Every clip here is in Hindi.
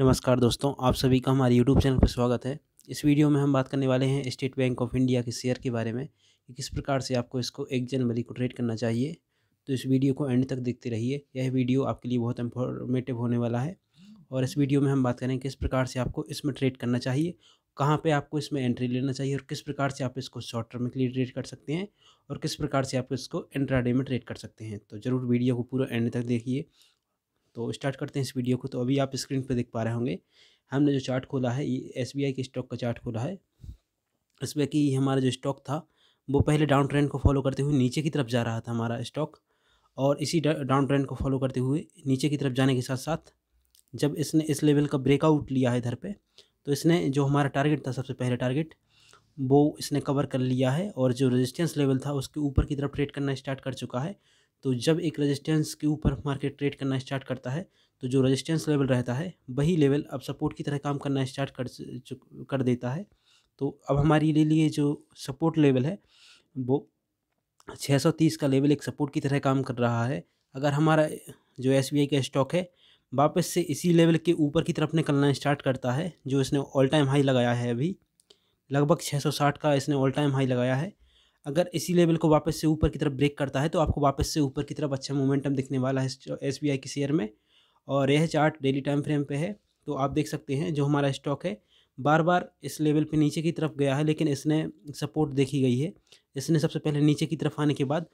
नमस्कार दोस्तों आप सभी का हमारे यूट्यूब चैनल पर स्वागत है इस वीडियो में हम बात करने वाले हैं स्टेट बैंक ऑफ इंडिया के शेयर के बारे में कि किस प्रकार से आपको इसको एक जनवरी को ट्रेड करना चाहिए तो इस वीडियो को एंड तक देखते रहिए यह वीडियो आपके लिए बहुत इंफॉर्मेटिव होने वाला है और इस वीडियो में हम बात करें किस प्रकार से आपको इसमें ट्रेड करना चाहिए कहाँ पर आपको इसमें एंट्री लेना चाहिए और किस प्रकार से आप इसको शॉर्ट टर्म के लिए ट्रेड कर सकते हैं और किस प्रकार से आप इसको एंट्राडे में ट्रेड कर सकते हैं तो ज़रूर वीडियो को पूरा एंड तक देखिए तो स्टार्ट करते हैं इस वीडियो को तो अभी आप स्क्रीन पर देख पा रहे होंगे हमने जो चार्ट खोला है ये एस के स्टॉक का चार्ट खोला है एस की हमारा जो स्टॉक था वो पहले डाउन ट्रेंड को फॉलो करते हुए नीचे की तरफ जा रहा था हमारा स्टॉक और इसी डाउन ट्रेंड को फॉलो करते हुए नीचे की तरफ जाने के साथ साथ जब इसने इस लेवल का ब्रेकआउट लिया है इधर पे तो इसने जो हमारा टारगेट था सबसे पहले टारगेट वो इसने कवर कर लिया है और जो रेजिस्टेंस लेवल था उसके ऊपर की तरफ ट्रेड करना स्टार्ट कर चुका है तो जब एक रेजिस्टेंस के ऊपर मार्केट ट्रेड करना स्टार्ट करता है तो जो रेजिस्टेंस लेवल रहता है वही लेवल अब सपोर्ट की तरह काम करना स्टार्ट कर कर देता है तो अब हमारे लिए जो सपोर्ट लेवल है वो 630 का लेवल एक सपोर्ट की तरह काम कर रहा है अगर हमारा जो एस का स्टॉक है वापस से इसी लेवल के ऊपर की तरफ निकलना स्टार्ट करता है जो इसने ऑल टाइम हाई लगाया है अभी लगभग छः का इसने ऑल टाइम हाई लगाया है अगर इसी लेवल को वापस से ऊपर की तरफ ब्रेक करता है तो आपको वापस से ऊपर की तरफ अच्छा मोमेंटम दिखने वाला है एस बी आई के शेयर में और यह चार्ट डेली टाइम फ्रेम पे है तो आप देख सकते हैं जो हमारा स्टॉक है बार बार इस लेवल पे नीचे की तरफ गया है लेकिन इसने सपोर्ट देखी गई है इसने सबसे पहले नीचे की तरफ आने के बाद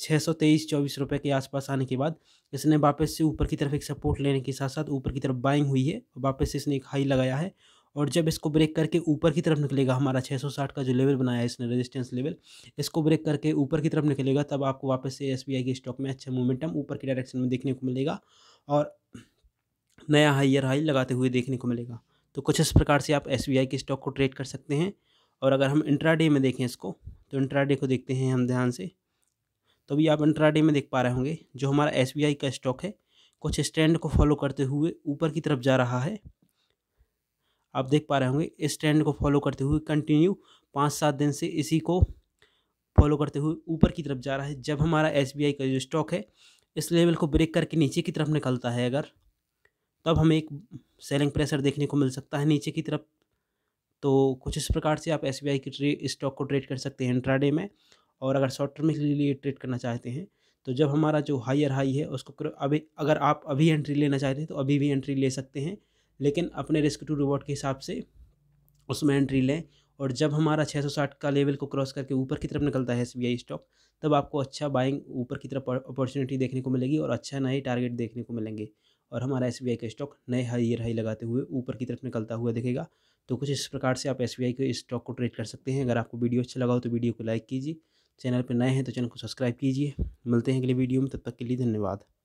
छः सौ तेईस चौबीस रुपये के आसपास आने के बाद इसने वापस से ऊपर की तरफ एक सपोर्ट लेने के साथ साथ ऊपर की तरफ बाइंग हुई है वापस से इसने एक हाई लगाया है और जब इसको ब्रेक करके ऊपर की तरफ निकलेगा हमारा 660 का जो लेवल बनाया है इसने रेजिस्टेंस लेवल इसको ब्रेक करके ऊपर की तरफ निकलेगा तब आपको वापस से एस के स्टॉक में अच्छा मोमेंटम ऊपर की डायरेक्शन में देखने को मिलेगा और नया हाइयर हाई लगाते हुए देखने को मिलेगा तो कुछ इस प्रकार से आप एस के स्टॉक को ट्रेड कर सकते हैं और अगर हम इंट्राडे में देखें इसको तो इंट्राडे को देखते हैं हम ध्यान से तो भी आप इंट्राडे में देख पा रहे होंगे जो हमारा एस का स्टॉक है कुछ स्टैंड को फॉलो करते हुए ऊपर की तरफ जा रहा है आप देख पा रहे होंगे इस ट्रेंड को फॉलो करते हुए कंटिन्यू पाँच सात दिन से इसी को फॉलो करते हुए ऊपर की तरफ जा रहा है जब हमारा एस का जो स्टॉक है इस लेवल को ब्रेक करके नीचे की तरफ निकलता है अगर तब हमें एक सेलिंग प्रेशर देखने को मिल सकता है नीचे की तरफ तो कुछ इस प्रकार से आप एस की ट्रे स्टॉक को ट्रेड कर सकते हैं इंट्राडे में और अगर शॉर्ट टर्म के लिए ट्रेड करना चाहते हैं तो जब हमारा जो हायर हाई है उसको अभी अगर आप अभी एंट्री लेना चाहते हैं तो अभी भी एंट्री ले सकते हैं लेकिन अपने रिस्क टू रिवॉर्ड के हिसाब से उसमें एंट्री लें और जब हमारा 660 का लेवल को क्रॉस करके ऊपर की तरफ निकलता है एस स्टॉक तब आपको अच्छा बाइंग ऊपर की तरफ अपॉर्चुनिटी देखने को मिलेगी और अच्छा नए टारगेट देखने को मिलेंगे और हमारा एस का स्टॉक नए हाइयर हाई लगाते हुए ऊपर की तरफ निकलता हुआ दिखेगा तो कुछ इस प्रकार से आप एस के स्टॉक को ट्रेड कर सकते हैं अगर आपको वीडियो अच्छा लगा हो तो वीडियो को लाइक कीजिए चैनल पर नए हैं तो चैनल को सब्सक्राइब कीजिए मिलते हैं अगले वीडियो में तब तक के लिए धन्यवाद